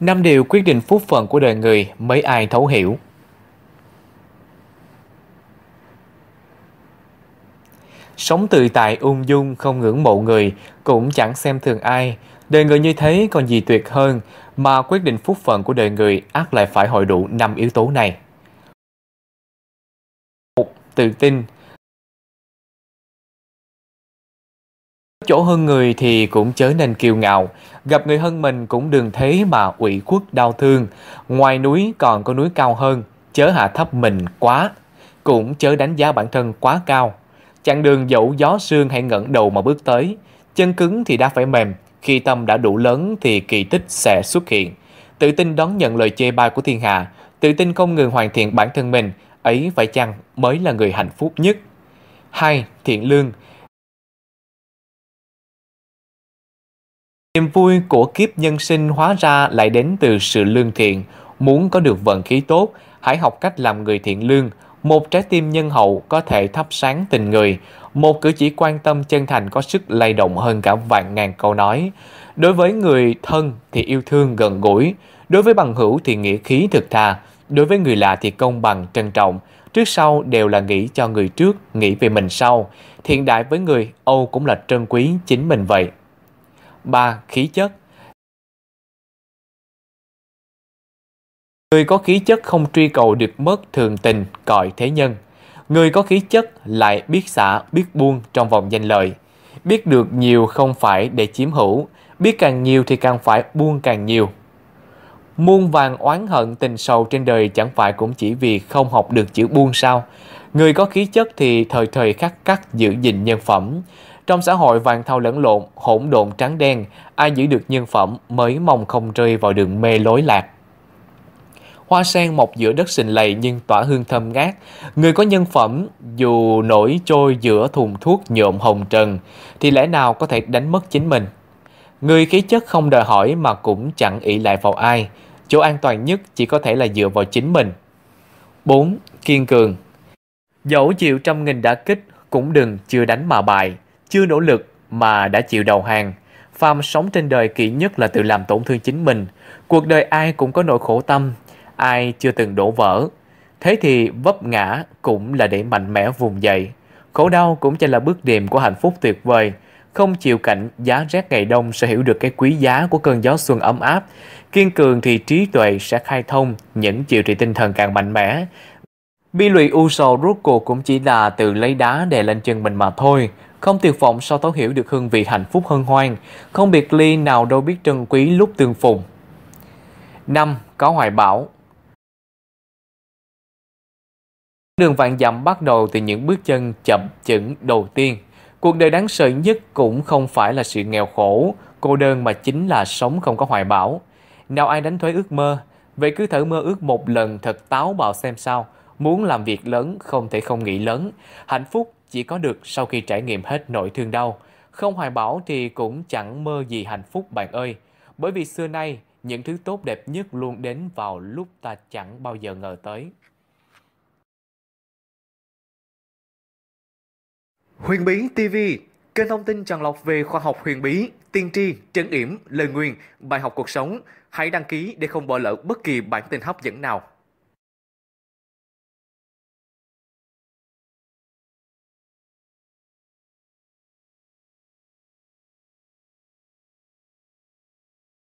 Năm điều quyết định phúc phận của đời người mấy ai thấu hiểu. Sống tự tại ung dung không ngưỡng mộ người, cũng chẳng xem thường ai. Đời người như thế còn gì tuyệt hơn mà quyết định phúc phận của đời người ác lại phải hội đủ năm yếu tố này. một Tự tin chỗ hơn người thì cũng chớ nên kiêu ngạo, gặp người hơn mình cũng đừng thế mà ủy khuất đau thương, ngoài núi còn có núi cao hơn, chớ hạ thấp mình quá, cũng chớ đánh giá bản thân quá cao. Chặng đường dẫu gió sương hay ngẩng đầu mà bước tới, chân cứng thì đã phải mềm, khi tâm đã đủ lớn thì kỳ tích sẽ xuất hiện. Tự tin đón nhận lời chê bai của thiên hạ, tự tin không ngừng hoàn thiện bản thân mình, ấy phải chăng mới là người hạnh phúc nhất. hai Thiện lương – Niềm vui của kiếp nhân sinh hóa ra lại đến từ sự lương thiện. Muốn có được vận khí tốt, hãy học cách làm người thiện lương. Một trái tim nhân hậu có thể thắp sáng tình người. Một cử chỉ quan tâm chân thành có sức lay động hơn cả vạn ngàn câu nói. Đối với người thân thì yêu thương gần gũi. Đối với bằng hữu thì nghĩa khí thực thà. Đối với người lạ thì công bằng, trân trọng. Trước sau đều là nghĩ cho người trước, nghĩ về mình sau. Thiện đại với người, Âu cũng là trân quý chính mình vậy. 3. Khí chất Người có khí chất không truy cầu được mất thường tình, cõi thế nhân. Người có khí chất lại biết xả, biết buông trong vòng danh lợi. Biết được nhiều không phải để chiếm hữu, biết càng nhiều thì càng phải buông càng nhiều. Muôn vàng oán hận tình sầu trên đời chẳng phải cũng chỉ vì không học được chữ buông sao. Người có khí chất thì thời thời khắc cắt giữ gìn nhân phẩm, trong xã hội vàng thao lẫn lộn, hỗn độn trắng đen, ai giữ được nhân phẩm mới mong không rơi vào đường mê lối lạc. Hoa sen mọc giữa đất xình lầy nhưng tỏa hương thơm ngát. Người có nhân phẩm dù nổi trôi giữa thùng thuốc nhuộm hồng trần thì lẽ nào có thể đánh mất chính mình. Người khí chất không đòi hỏi mà cũng chẳng ỷ lại vào ai. Chỗ an toàn nhất chỉ có thể là dựa vào chính mình. 4. Kiên cường Dẫu chịu trăm nghìn đã kích, cũng đừng chưa đánh mà bại. Chưa nỗ lực mà đã chịu đầu hàng. Pham sống trên đời kỹ nhất là tự làm tổn thương chính mình. Cuộc đời ai cũng có nỗi khổ tâm, ai chưa từng đổ vỡ. Thế thì vấp ngã cũng là để mạnh mẽ vùng dậy. Khổ đau cũng chỉ là bước điểm của hạnh phúc tuyệt vời. Không chịu cảnh giá rét ngày đông sẽ hiểu được cái quý giá của cơn gió xuân ấm áp. Kiên cường thì trí tuệ sẽ khai thông những chiều trị tinh thần càng mạnh mẽ. Bi lụy u sầu rốt cuộc cũng chỉ là tự lấy đá đè lên chân mình mà thôi. Không tuyệt vọng sao thấu hiểu được hương vị hạnh phúc hân hoan. Không biệt ly nào đâu biết trân quý lúc tương phùng. 5. Có hoài bão Đường vạn dặm bắt đầu từ những bước chân chậm chững đầu tiên. Cuộc đời đáng sợ nhất cũng không phải là sự nghèo khổ, cô đơn mà chính là sống không có hoài bão. Nào ai đánh thuế ước mơ, vậy cứ thử mơ ước một lần thật táo bạo xem sao – muốn làm việc lớn không thể không nghĩ lớn, hạnh phúc chỉ có được sau khi trải nghiệm hết nỗi thương đau. Không hoài bão thì cũng chẳng mơ gì hạnh phúc bạn ơi, bởi vì xưa nay những thứ tốt đẹp nhất luôn đến vào lúc ta chẳng bao giờ ngờ tới. Huyền Bí TV, kênh thông tin tràn lọc về khoa học huyền bí, tiên tri, trấn yểm, lời nguyền, bài học cuộc sống. Hãy đăng ký để không bỏ lỡ bất kỳ bản tin hấp dẫn nào.